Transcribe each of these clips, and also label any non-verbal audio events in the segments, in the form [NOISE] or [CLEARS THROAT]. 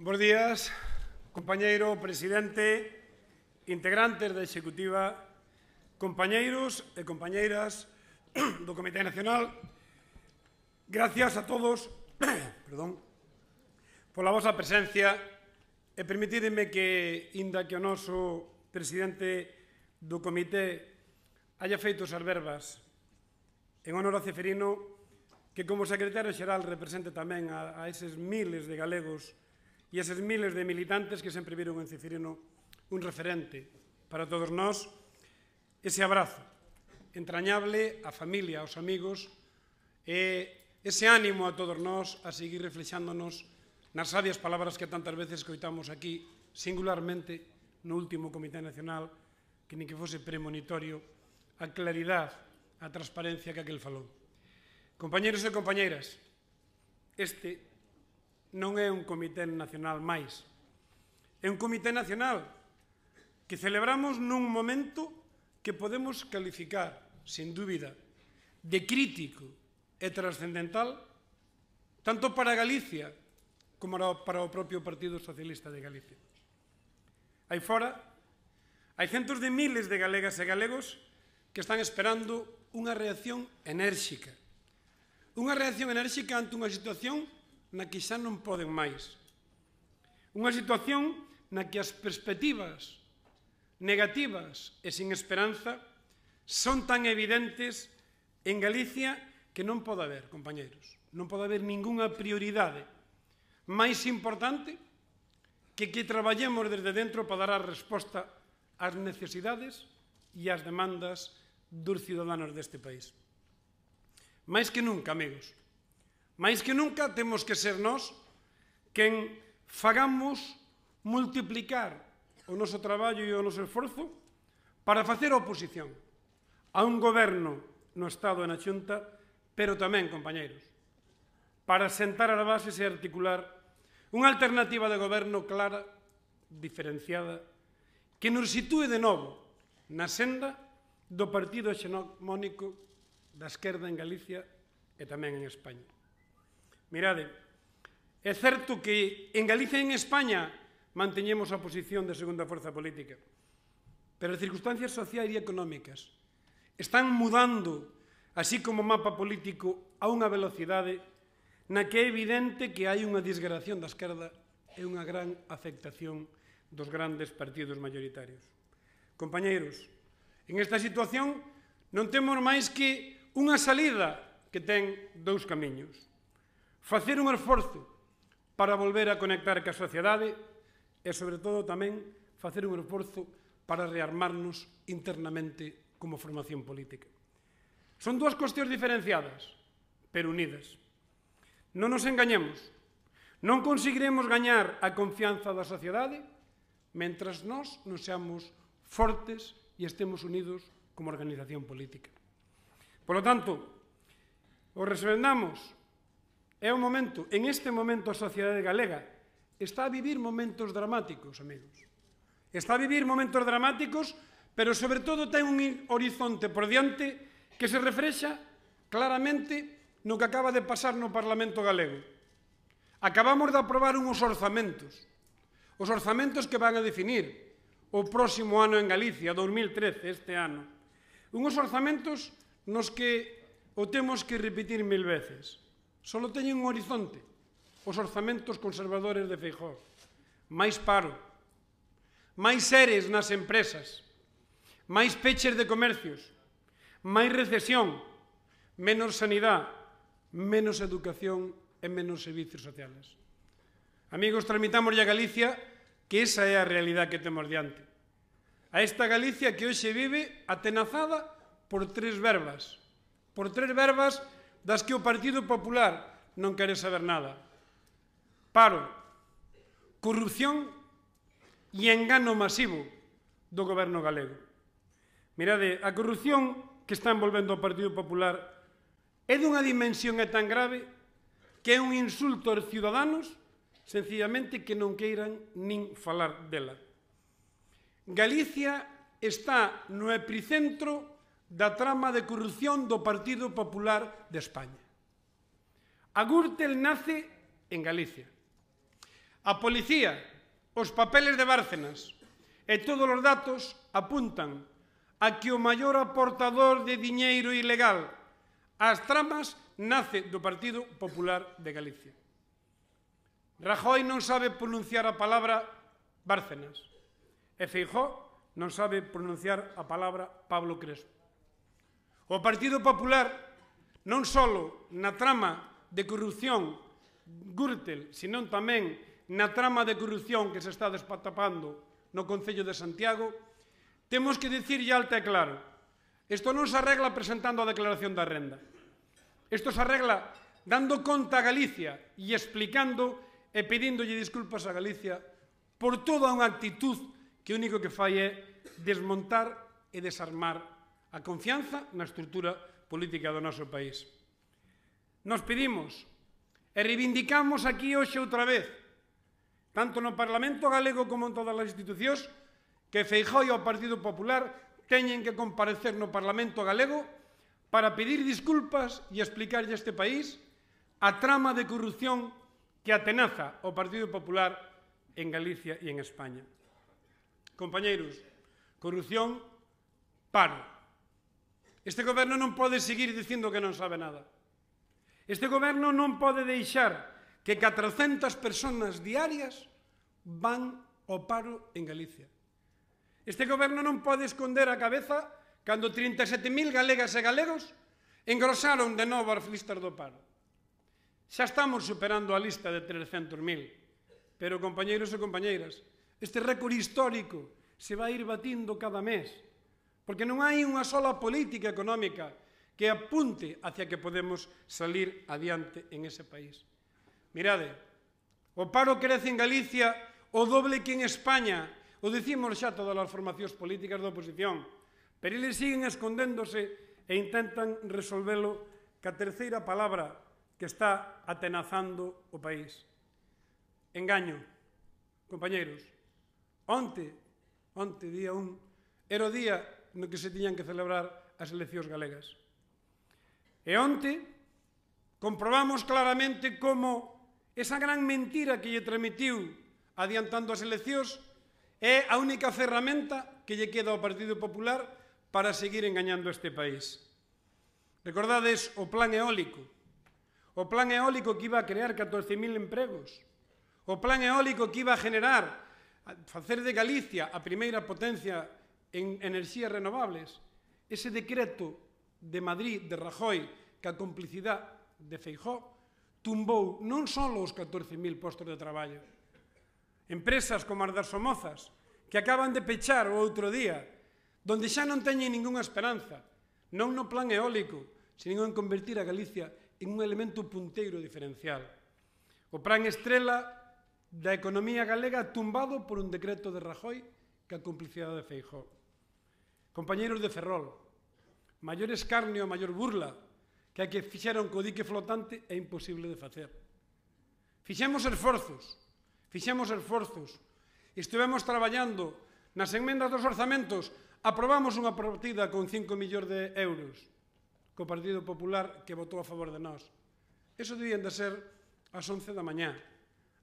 Bos días, compañeiro presidente, integrantes da Executiva, compañeiros e compañeiras [CLEARS THROAT] do Comité Nacional, gracias a todos [CLEARS THROAT] perdón, pola vosa presencia e permitidme que, inda que o noso presidente do Comité haya feito as verbas en honor a Ceferino, que como secretario xeral represente tamén a, a eses miles de galegos que e eses miles de militantes que sempre viron en Cifirino un referente para todos nós, ese abrazo entrañable á familia, aos amigos, e ese ánimo a todos nós a seguir reflexándonos nas sabias palabras que tantas veces coitamos aquí, singularmente no último Comité Nacional, que nin que fose premonitorio, a claridade, a transparencia que aquel falou. Compañeros e compañeiras, este non é un comité nacional máis. É un comité nacional que celebramos nun momento que podemos calificar, sin dúbida, de crítico e trascendental tanto para Galicia como para o propio Partido Socialista de Galicia. Aí fora, hai centos de miles de galegas e galegos que están esperando unha reacción enérxica. Unha reacción enérxica ante unha situación que na que xa non poden máis. Unha situación na que as perspectivas negativas e sin esperanza son tan evidentes en Galicia que non pode haber, compañeiros, non pode haber ningunha prioridade máis importante que que traballemos desde dentro para dar a resposta ás necesidades e ás demandas dos cidadanos deste país. Máis que nunca, amigos, Mais que nunca temos que ser nós quen fagamos multiplicar o noso traballo e o noso esforzo para facer oposición a un goberno no Estado e na Xunta, pero tamén, compañeiros, para sentar a base e articular unha alternativa de goberno clara, diferenciada, que nos sitúe de novo na senda do partido xenomónico da esquerda en Galicia e tamén en España. Mirade, é certo que en Galicia e en España manteñemos a posición de segunda forza política, pero as circunstancias sociais e económicas están mudando, así como o mapa político, a unha velocidade na que é evidente que hai unha disgración da esquerda e unha gran afectación dos grandes partidos mayoritarios. Compañeiros, en esta situación non temos máis que unha salida que ten dous camiños facer un esforzo para volver a conectar ca sociedade e, sobre todo, tamén facer un esforzo para rearmarnos internamente como formación política. Son dúas cuestións diferenciadas, pero unidas. Non nos engañemos, non conseguiremos gañar a confianza da sociedade mentras nós non seamos fortes e estemos unidos como organización política. Por lo tanto, o resolvendamos É un momento, en este momento a sociedade galega está a vivir momentos dramáticos, amigos. Está a vivir momentos dramáticos, pero sobre todo ten un horizonte por diante que se refrexa claramente no que acaba de pasar no Parlamento galego. Acabamos de aprobar unhos orzamentos, os orzamentos que van a definir o próximo ano en Galicia, 2013, este ano. Unhos orzamentos nos que o temos que repetir mil veces. Solo teñen un horizonte, os orzamentos conservadores de Feijó. Máis paro, máis seres nas empresas, máis peches de comercios, máis recesión, menos sanidade, menos educación e menos servicios sociales. Amigos, tramitamos a Galicia que esa é a realidade que temos diante. A esta Galicia que hoxe vive atenazada por tres verbas, por tres verbas das que o Partido Popular non quere saber nada. Paro, corrupción e engano masivo do goberno galego. Mirade, a corrupción que está envolvendo o Partido Popular é dunha dimensión é tan grave que é un insulto aos ciudadanos sencillamente que non queiran nin falar dela. Galicia está no epicentro da trama de corrupción do Partido Popular de España. A Gürtel nace en Galicia. A policía, os papeles de Bárcenas e todos os datos apuntan a que o maior aportador de diñeiro ilegal ás tramas nace do Partido Popular de Galicia. Rajoy non sabe pronunciar a palabra Bárcenas e Feijó non sabe pronunciar a palabra Pablo Crespo. O Partido Popular non só na trama de corrupción Gürtel, senón tamén na trama de corrupción que se está despatapando no Concello de Santiago, temos que dicir e alta e claro, isto non se arregla presentando a declaración da renda. Isto se arregla dando conta a Galicia e explicando e pedindolle disculpas a Galicia por toda unha actitud que o único que fai é desmontar e desarmar a confianza na estrutura política do noso país. Nos pedimos e reivindicamos aquí hoxe outra vez, tanto no Parlamento galego como en todas as institucións, que Feijó e o Partido Popular teñen que comparecer no Parlamento galego para pedir disculpas e explicarlle a este país a trama de corrupción que atenaza o Partido Popular en Galicia e en España. Compañeiros, corrupción, paro. Este goberno non pode seguir dicindo que non sabe nada. Este goberno non pode deixar que 400 personas diarias van ao paro en Galicia. Este goberno non pode esconder a cabeza cando 37.000 galegas e galegos engrosaron de novo as listas do paro. Xa estamos superando a lista de 300.000, pero, compañeiros e compañeiras, este récord histórico se vai ir batindo cada mes Porque non hai unha sola política económica que apunte hacia que podemos salir adiante en ese país. Mirade, o paro crece en Galicia o doble que en España, o decimos xa todas as formacións políticas da oposición, pero eles siguen escondéndose e intentan resolvelo ca terceira palabra que está atenazando o país. Engaño. Compañeiros, onte, onte día un, era o día no que se tiñan que celebrar as eleccións galegas. E onte comprobamos claramente como esa gran mentira que lle transmitiu adiantando as eleccións é a única ferramenta que lle queda ao Partido Popular para seguir engañando este país. Recordades o plan eólico, o plan eólico que iba a crear 14.000 empregos, o plan eólico que iba a generar, a facer de Galicia a primeira potencia en enerxías renovables, ese decreto de Madrid, de Rajoy, que a complicidade de Feijó, tumbou non só os 14.000 postos de traballo. Empresas como as das Somozas, que acaban de pechar o outro día, donde xa non teñen ningunha esperanza, non no plan eólico, senón en convertir a Galicia en un elemento punteiro diferencial. O plan estrela da economía galega tumbado por un decreto de Rajoy que a complicidade de Feijóo compañeiros de Ferrol. Maior escarnio, maior burla que a que fixeron co dique flotante é imposible de facer. Fixemos esforzos, fixemos esforzos, estivemos traballando nas enmendas dos orzamentos, aprobamos unha partida con 5 millóns de euros co Partido Popular que votou a favor de nós. Eso debían de ser ás 11 da mañá.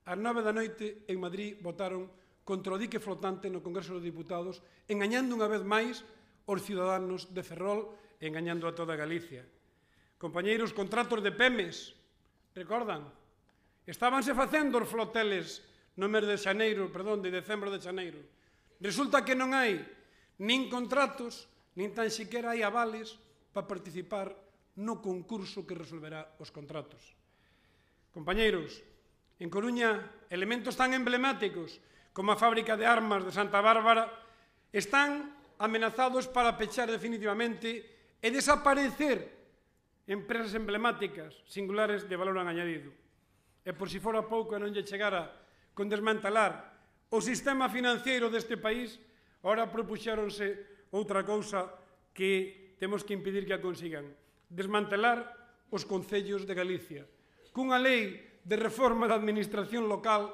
Ás 9 da noite en Madrid votaron contra o dique flotante no Congreso dos Diputados, engañando unha vez máis os ciudadanos de Ferrol engañando a toda Galicia. Compañeiros, contratos de PEMES, recordan? Estábanse facendo os floteles no mes de xaneiro, perdón, de decembro de xaneiro. Resulta que non hai nin contratos, nin tan siquiera hai avales para participar no concurso que resolverá os contratos. Compañeiros, en Coruña, elementos tan emblemáticos como a fábrica de armas de Santa Bárbara están amenazados para pechar definitivamente e desaparecer empresas emblemáticas, singulares de valor añadido. E por si fora pouco e non lle chegara con desmantelar o sistema financiero deste país, ahora propuxéronse outra cousa que temos que impedir que a consigan. Desmantelar os concellos de Galicia. Cunha lei de reforma da administración local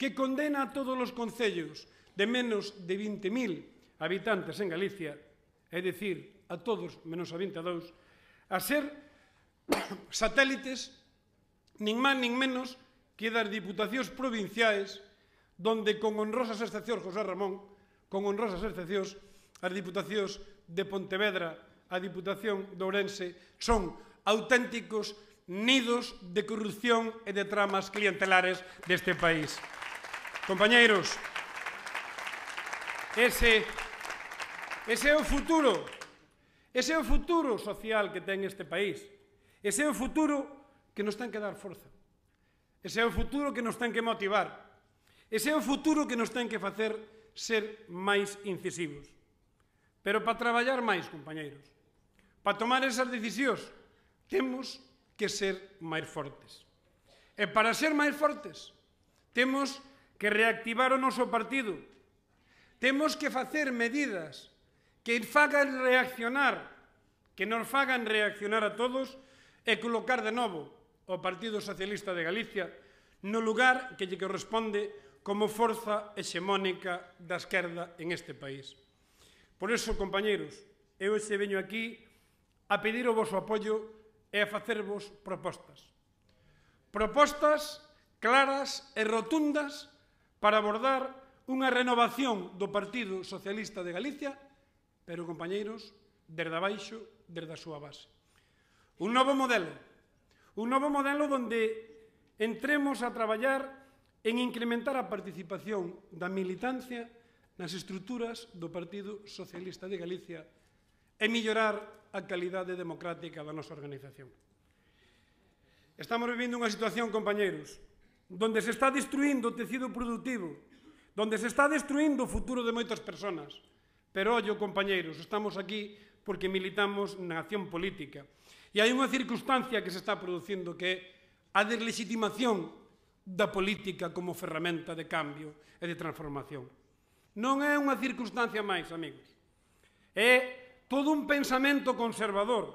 que condena a todos os concellos de menos de 20.000 habitantes en Galicia, é dicir, a todos menos a 22, a ser [COUGHS] satélites nin máis nin menos que das diputacións provinciais donde con honrosas excepcións José Ramón, con honrosas excepcións as diputacións de Pontevedra, a Diputación de Ourense, son auténticos nidos de corrupción e de tramas clientelares deste país. Compañeiros, ese Ese é o futuro. Ese é o futuro social que ten este país. Ese é o futuro que nos ten que dar forza. Ese é o futuro que nos ten que motivar. Ese é o futuro que nos ten que facer ser máis incisivos. Pero para traballar máis, compañeiros, para tomar esas decisións, temos que ser máis fortes. E para ser máis fortes, temos que reactivar o noso partido. Temos que facer medidas que fagan reaccionar, que nos fagan reaccionar a todos e colocar de novo o Partido Socialista de Galicia no lugar que lle corresponde como forza hexemónica da esquerda en este país. Por eso, compañeros, eu se veño aquí a pedir o vosso apoio e a facervos propostas. Propostas claras e rotundas para abordar unha renovación do Partido Socialista de Galicia pero, compañeiros, desde abaixo, desde a súa base. Un novo modelo, un novo modelo onde entremos a traballar en incrementar a participación da militancia nas estruturas do Partido Socialista de Galicia e mellorar a calidade democrática da nosa organización. Estamos vivindo unha situación, compañeros, donde se está destruindo o tecido productivo, donde se está destruindo o futuro de moitas persoas, Pero ollo, compañeiros, estamos aquí porque militamos na acción política. E hai unha circunstancia que se está producindo que é a deslegitimación da política como ferramenta de cambio e de transformación. Non é unha circunstancia máis, amigos. É todo un pensamento conservador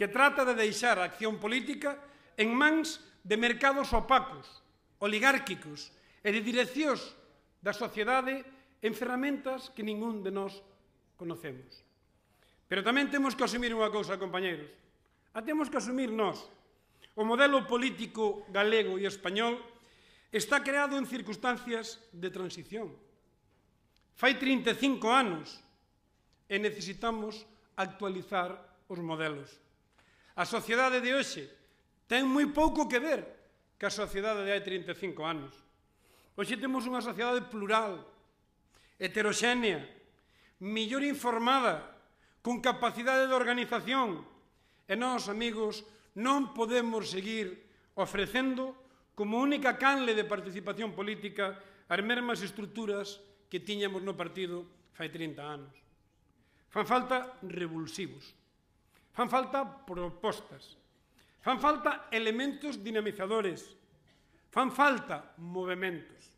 que trata de deixar a acción política en mans de mercados opacos, oligárquicos e de direccións da sociedade en ferramentas que ningún de nós conocemos. Pero tamén temos que asumir unha cousa, compañeros. A temos que asumir nós. O modelo político galego e español está creado en circunstancias de transición. Fai 35 anos e necesitamos actualizar os modelos. A sociedade de hoxe ten moi pouco que ver que a sociedade de hai 35 anos. Hoxe temos unha sociedade plural, heteroxénea, millor informada, con capacidade de organización. E nós, amigos, non podemos seguir ofrecendo como única canle de participación política as mesmas estruturas que tiñamos no partido fai 30 anos. Fan falta revulsivos. Fan falta propostas. Fan falta elementos dinamizadores. Fan falta movimentos.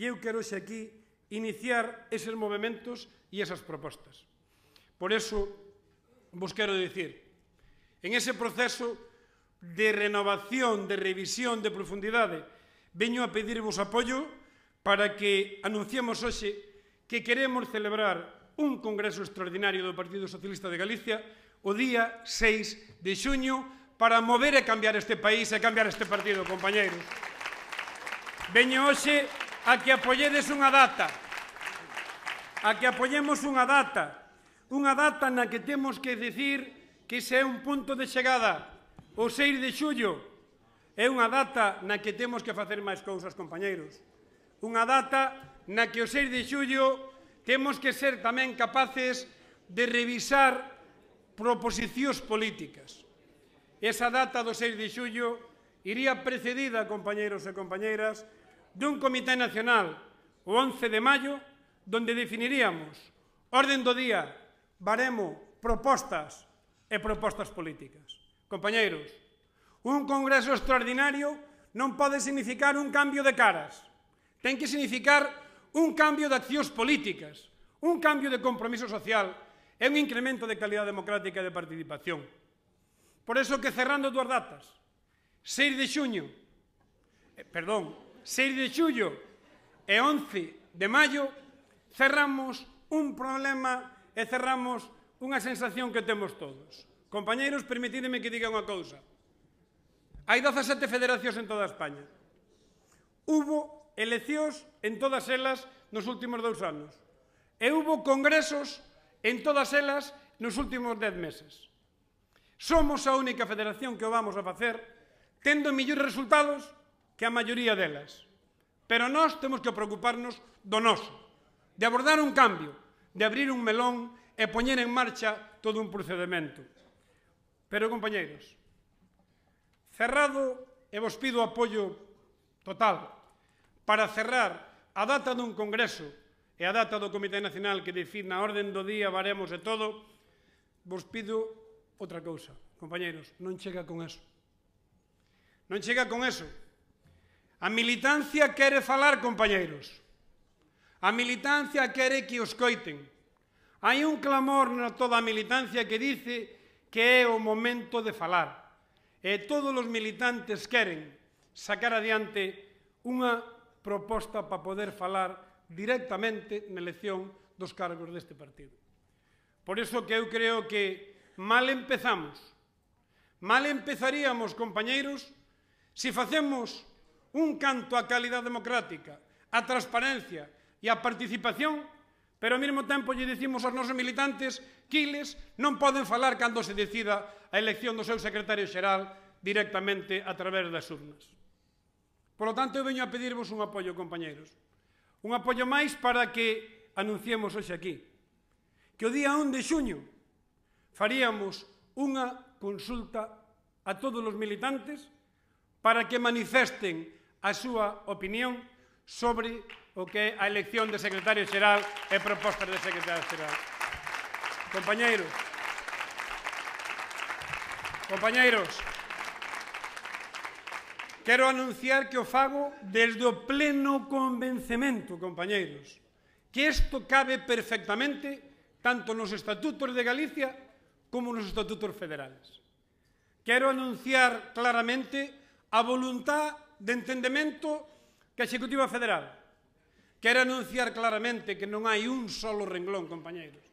E eu quero xe aquí iniciar eses movimentos e esas propostas. Por eso, vos quero dicir, en ese proceso de renovación, de revisión, de profundidade, veño a pedirvos apoio para que anunciemos hoxe que queremos celebrar un Congreso Extraordinario do Partido Socialista de Galicia o día 6 de xuño para mover e cambiar este país e cambiar este partido, compañeiros. Veño hoxe a que apoyedes unha data, a que apoyemos unha data, unha data na que temos que decir que ese é un punto de chegada, o 6 de xullo, é unha data na que temos que facer máis cousas, compañeiros. Unha data na que o 6 de xullo temos que ser tamén capaces de revisar proposicións políticas. Esa data do 6 de xullo iría precedida, compañeiros e compañeiras, dun Comité Nacional o 11 de maio donde definiríamos orden do día, baremo, propostas e propostas políticas. Compañeiros, un congreso extraordinario non pode significar un cambio de caras. Ten que significar un cambio de accións políticas, un cambio de compromiso social e un incremento de calidad democrática e de participación. Por eso que cerrando dúas datas, 6 de xuño, eh, perdón, 6 de xullo e 11 de maio cerramos un problema e cerramos unha sensación que temos todos. Compañeiros, permitideme que diga unha cousa. Hai 17 federacións en toda España. Hubo eleccións en todas elas nos últimos dous anos. E hubo congresos en todas elas nos últimos 10 meses. Somos a única federación que o vamos a facer tendo millores resultados que a maioría delas. Pero nós temos que preocuparnos do noso de abordar un cambio, de abrir un melón e poñer en marcha todo un procedimento. Pero, compañeros, cerrado e vos pido apoio total para cerrar a data dun Congreso e a data do Comité Nacional que define a orden do día, baremos e todo, vos pido outra cousa. Compañeros, non chega con eso. Non chega con eso. A militancia quere falar, compañeros. A militancia quere que os coiten. Hai un clamor na toda a militancia que dice que é o momento de falar. E todos os militantes queren sacar adiante unha proposta para poder falar directamente na elección dos cargos deste partido. Por iso que eu creo que mal empezamos. Mal empezaríamos, compañeiros, se facemos un canto á calidad democrática, á transparencia, e a participación, pero ao mesmo tempo lle dicimos aos nosos militantes que eles non poden falar cando se decida a elección do seu secretario xeral directamente a través das urnas. Por lo tanto, eu veño a pedirvos un apoio, compañeros. Un apoio máis para que anunciemos hoxe aquí que o día 1 de xuño faríamos unha consulta a todos os militantes para que manifesten a súa opinión sobre o que é a elección de secretario xeral e propostas de secretario xeral. Compañeiros, compañeiros, quero anunciar que o fago desde o pleno convencemento, compañeiros, que isto cabe perfectamente tanto nos estatutos de Galicia como nos estatutos federales. Quero anunciar claramente a voluntad de entendemento que a Executiva Federal Quero anunciar claramente que non hai un solo renglón, compañeiros.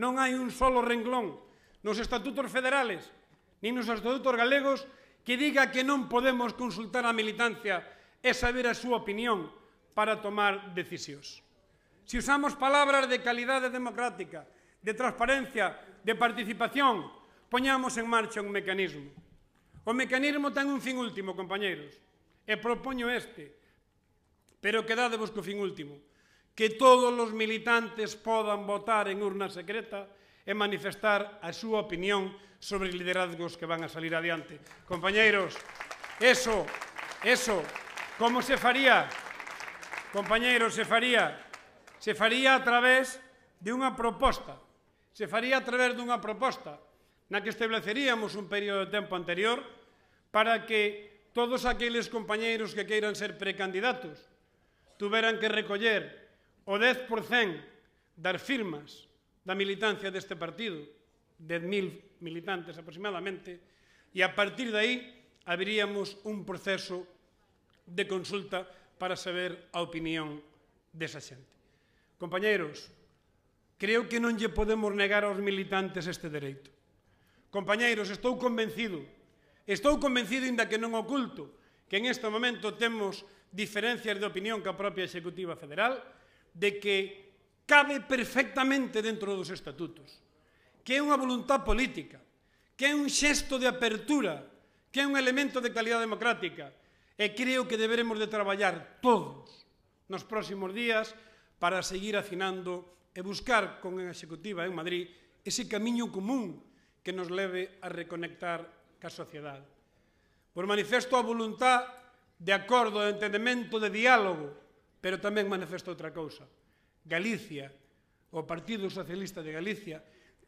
Non hai un solo renglón nos estatutos federales, nin nos estatutos galegos, que diga que non podemos consultar a militancia e saber a súa opinión para tomar decisións. Se usamos palabras de calidade democrática, de transparencia, de participación, poñamos en marcha un mecanismo. O mecanismo ten un fin último, compañeiros, e propoño este, Pero quedadevos co fin último, que todos os militantes podan votar en urna secreta e manifestar a súa opinión sobre os liderazgos que van a salir adiante. Compañeiros, eso, eso, como se faría? Compañeiros, se faría? Se faría a través de unha proposta, se faría a través dunha proposta na que estableceríamos un período de tempo anterior para que todos aqueles compañeiros que queiran ser precandidatos tuveran que recoller o 10% das firmas da militancia deste partido, 10.000 militantes aproximadamente, e a partir de aí abriríamos un proceso de consulta para saber a opinión desa xente. Compañeiros, creo que non lle podemos negar aos militantes este dereito. Compañeiros, estou convencido, estou convencido, inda que non oculto, que en este momento temos diferencias de opinión a propia Executiva Federal de que cabe perfectamente dentro dos estatutos, que é unha voluntad política, que é un xesto de apertura, que é un elemento de calidad democrática, e creo que deberemos de traballar todos nos próximos días para seguir afinando e buscar con a Executiva en Madrid ese camiño común que nos leve a reconectar ca sociedade. Por manifesto a voluntad de acordo, de entendemento, de diálogo, pero tamén manifesta outra cousa. Galicia, o Partido Socialista de Galicia,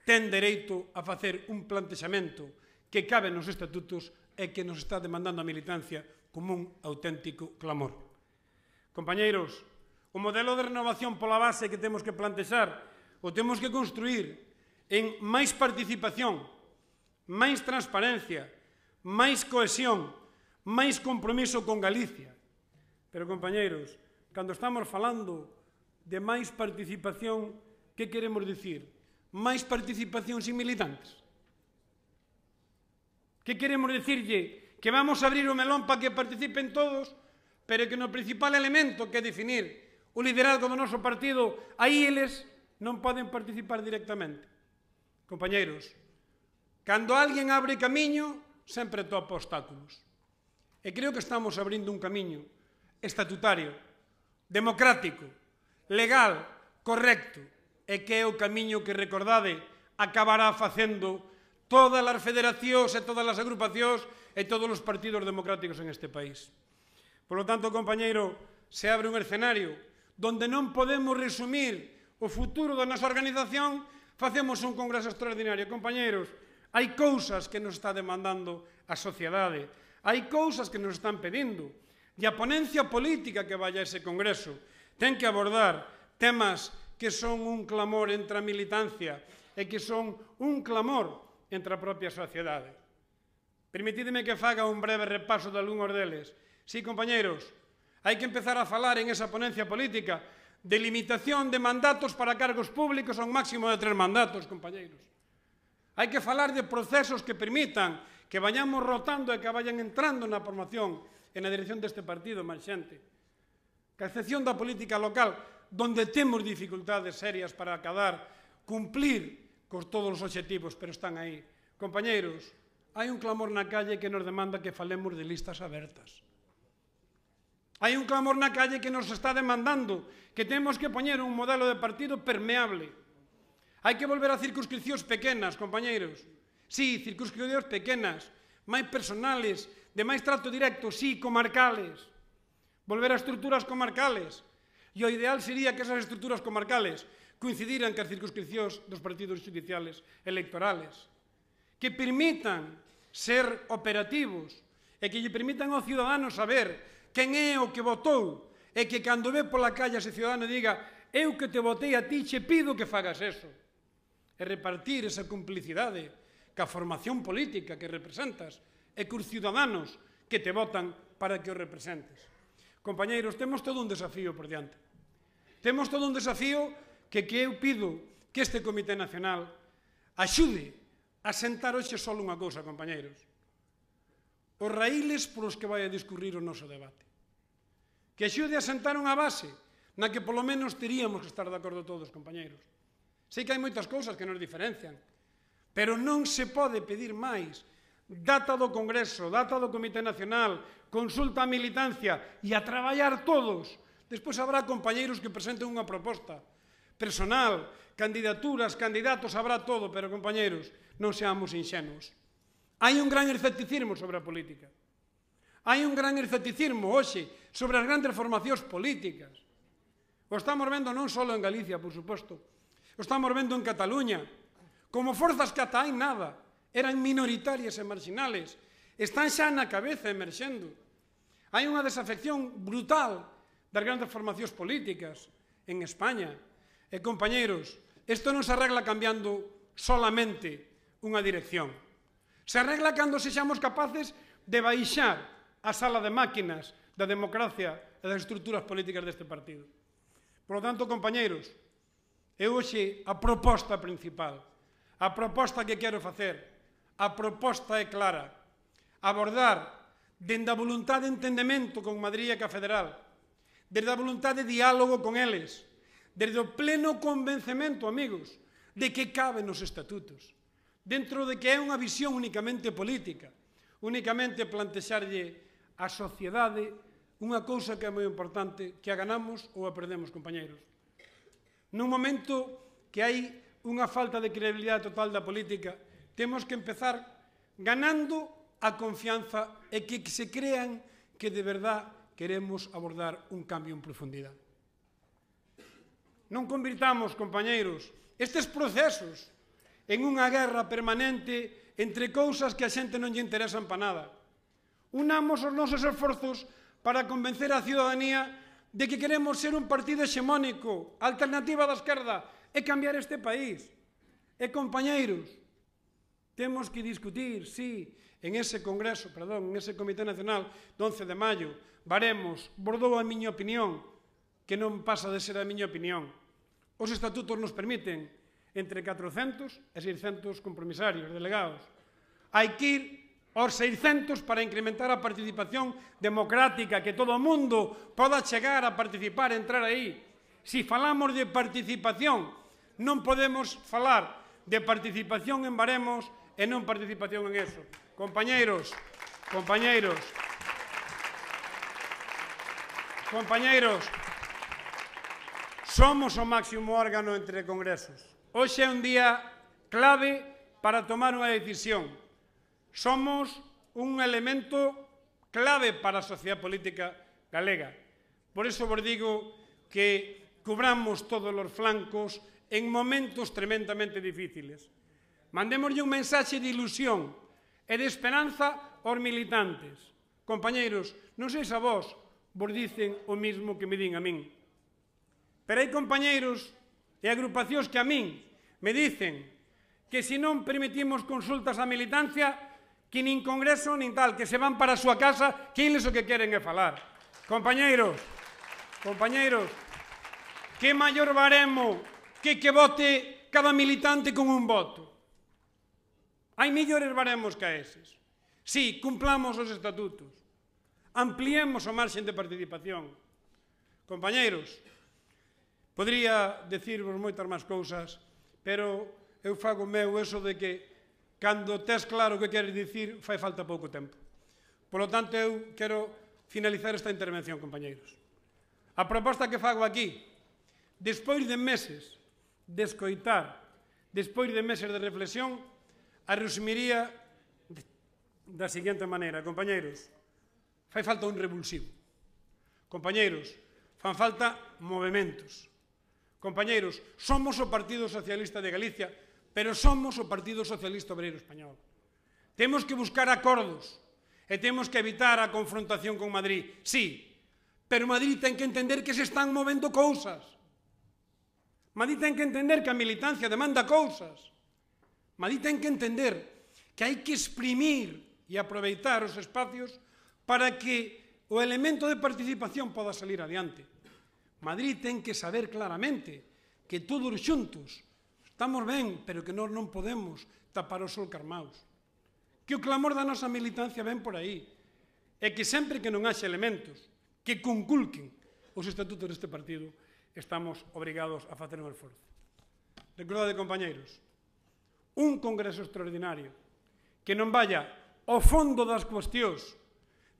ten dereito a facer un plantexamento que cabe nos estatutos e que nos está demandando a militancia como un auténtico clamor. Compañeiros, o modelo de renovación pola base que temos que plantexar o temos que construir en máis participación, máis transparencia, máis cohesión, máis compromiso con Galicia. Pero, compañeiros, cando estamos falando de máis participación, que queremos dicir? Máis participación sin militantes. Que queremos dicirlle? Que vamos a abrir o melón para que participen todos, pero que no principal elemento que é definir o liderazgo do noso partido, aí eles non poden participar directamente. Compañeiros, cando alguén abre camiño, sempre topa obstáculos. E creo que estamos abrindo un camiño estatutario, democrático, legal, correcto, e que é o camiño que recordade acabará facendo todas as federacións e todas as agrupacións e todos os partidos democráticos en este país. Por lo tanto, compañeiro, se abre un escenario donde non podemos resumir o futuro da nosa organización facemos un congreso extraordinario. Compañeros, hai cousas que nos está demandando a sociedade, Hai cousas que nos están pedindo. E a ponencia política que vai a ese Congreso ten que abordar temas que son un clamor entre a militancia e que son un clamor entre a propia sociedade. Permitideme que faga un breve repaso de algún deles. Sí, compañeros, hai que empezar a falar en esa ponencia política de limitación de mandatos para cargos públicos a un máximo de tres mandatos, compañeros. Hai que falar de procesos que permitan que vayamos rotando e que vayan entrando na formación e na dirección deste partido máis xente. Que a excepción da política local, donde temos dificultades serias para acabar cumplir con todos os objetivos, pero están aí. Compañeiros, hai un clamor na calle que nos demanda que falemos de listas abertas. Hai un clamor na calle que nos está demandando que temos que poñer un modelo de partido permeable. Hai que volver a circunscripcións pequenas, compañeiros sí, circunscricións pequenas, máis personales, de máis trato directo, sí, comarcales. Volver a estruturas comarcales. E o ideal sería que esas estruturas comarcales coincidiran que as circunscricións dos partidos judiciales electorales, que permitan ser operativos e que lle permitan ao ciudadano saber quen é o que votou e que cando ve pola calle ese ciudadano diga eu que te votei a ti che pido que fagas eso. E repartir esa complicidade ca formación política que representas e os ciudadanos que te votan para que os representes. Compañeiros, temos todo un desafío por diante. Temos todo un desafío que que eu pido que este Comité Nacional axude a sentar hoxe só unha cousa, compañeiros. Os raíles os que vai a discurrir o noso debate. Que axude a sentar unha base na que polo menos teríamos que estar de acordo todos, compañeiros. Sei que hai moitas cousas que nos diferencian, Pero non se pode pedir máis. Data do Congreso, data do Comité Nacional, consulta a militancia e a traballar todos. Despois habrá compañeiros que presenten unha proposta. Personal, candidaturas, candidatos, habrá todo, pero, compañeiros, non seamos inxenos. Hai un gran escepticismo sobre a política. Hai un gran escepticismo hoxe sobre as grandes formacións políticas. O estamos vendo non só en Galicia, por suposto. O estamos vendo en Cataluña, como forzas que ata hai nada, eran minoritarias e marginales, están xa na cabeza emerxendo. Hai unha desafección brutal das grandes formacións políticas en España. E, compañeros, isto non se arregla cambiando solamente unha dirección. Se arregla cando sexamos capaces de baixar a sala de máquinas da democracia e das estruturas políticas deste partido. Por lo tanto, compañeros, eu hoxe a proposta principal A proposta que quero facer, a proposta é clara. Abordar, dende a voluntad de entendemento con Madrid e ca Federal, desde a voluntad de diálogo con eles, desde o pleno convencemento, amigos, de que caben os estatutos, dentro de que é unha visión únicamente política, únicamente plantexarlle á sociedade unha cousa que é moi importante, que a ganamos ou a perdemos, compañeiros. Nun momento que hai unha falta de credibilidade total da política, temos que empezar ganando a confianza e que se crean que de verdad queremos abordar un cambio en profundidade. Non convirtamos, compañeiros, estes procesos en unha guerra permanente entre cousas que a xente non lle interesan pa nada. Unamos os nosos esforzos para convencer a ciudadanía de que queremos ser un partido hexemónico, alternativa da esquerda, é cambiar este país. E, compañeiros, temos que discutir, sí, en ese Congreso, perdón, en ese Comité Nacional do 11 de maio, varemos, bordou a miña opinión, que non pasa de ser a miña opinión. Os estatutos nos permiten entre 400 e 600 compromisarios, delegados. Hai que ir aos 600 para incrementar a participación democrática, que todo o mundo poda chegar a participar, entrar aí. Se falamos de participación, Non podemos falar de participación en baremos e non participación en eso. Compañeiros, compañeiros, compañeiros, somos o máximo órgano entre congresos. Hoxe é un día clave para tomar unha decisión. Somos un elemento clave para a sociedade política galega. Por iso vos digo que cubramos todos os flancos en momentos tremendamente difíciles. Mandémoslle un mensaxe de ilusión e de esperanza aos militantes. Compañeiros, non sei se a vós vos dicen o mismo que me din a min. Pero hai compañeiros e agrupacións que a min me dicen que se non permitimos consultas á militancia, que nin congreso nin tal, que se van para a súa casa, que eles o que queren é falar. Compañeiros, compañeiros, que maior baremo que que vote cada militante con un voto. Hai millores baremos que eses. Si, cumplamos os estatutos. Ampliemos o marxen de participación. Compañeiros, podría decirvos moitas máis cousas, pero eu fago meu eso de que cando tes claro o que queres dicir, fai falta pouco tempo. Por lo tanto, eu quero finalizar esta intervención, compañeiros. A proposta que fago aquí, despois de meses de escoitar despois de meses de reflexión, a resumiría da seguinte maneira. Compañeiros, fai falta un revulsivo. Compañeiros, fan falta movimentos. Compañeiros, somos o Partido Socialista de Galicia, pero somos o Partido Socialista Obreiro Español. Temos que buscar acordos e temos que evitar a confrontación con Madrid. Sí, pero Madrid ten que entender que se están movendo cousas. Madrid ten que entender que a militancia demanda cousas. Madrid ten que entender que hai que exprimir e aproveitar os espacios para que o elemento de participación poda salir adiante. Madrid ten que saber claramente que todos xuntos estamos ben, pero que nós non podemos tapar o sol carmaus. Que o clamor da nosa militancia ven por aí. E que sempre que non haxe elementos que conculquen os estatutos deste partido, estamos obrigados a facer un esforzo. Recordade, compañeiros, un congreso extraordinario que non vaya ao fondo das cuestións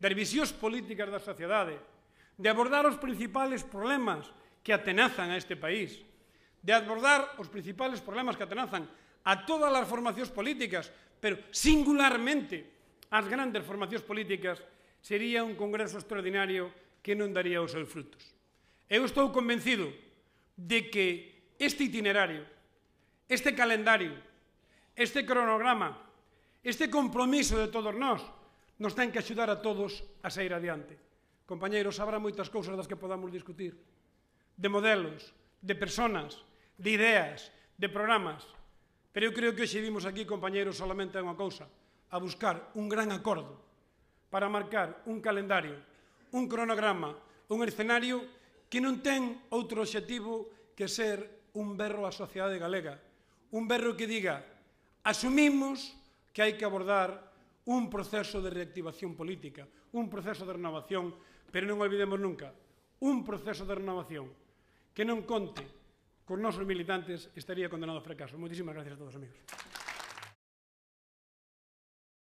das visións políticas da sociedade, de abordar os principales problemas que atenazan a este país, de abordar os principales problemas que atenazan a todas as formacións políticas, pero singularmente as grandes formacións políticas, sería un congreso extraordinario que non daría os seus frutos. Eu estou convencido de que este itinerario, este calendario, este cronograma, este compromiso de todos nós, nos ten que axudar a todos a sair adiante. Compañeiros, habrá moitas cousas das que podamos discutir, de modelos, de personas, de ideas, de programas, pero eu creo que hoxe vimos aquí, compañeiros, solamente unha cousa, a buscar un gran acordo para marcar un calendario, un cronograma, un escenario que non ten outro objetivo que ser un berro á sociedade galega, un berro que diga asumimos que hai que abordar un proceso de reactivación política, un proceso de renovación, pero non olvidemos nunca, un proceso de renovación que non conte con nosos militantes estaría condenado ao fracaso. Moitísimas gracias a todos, amigos.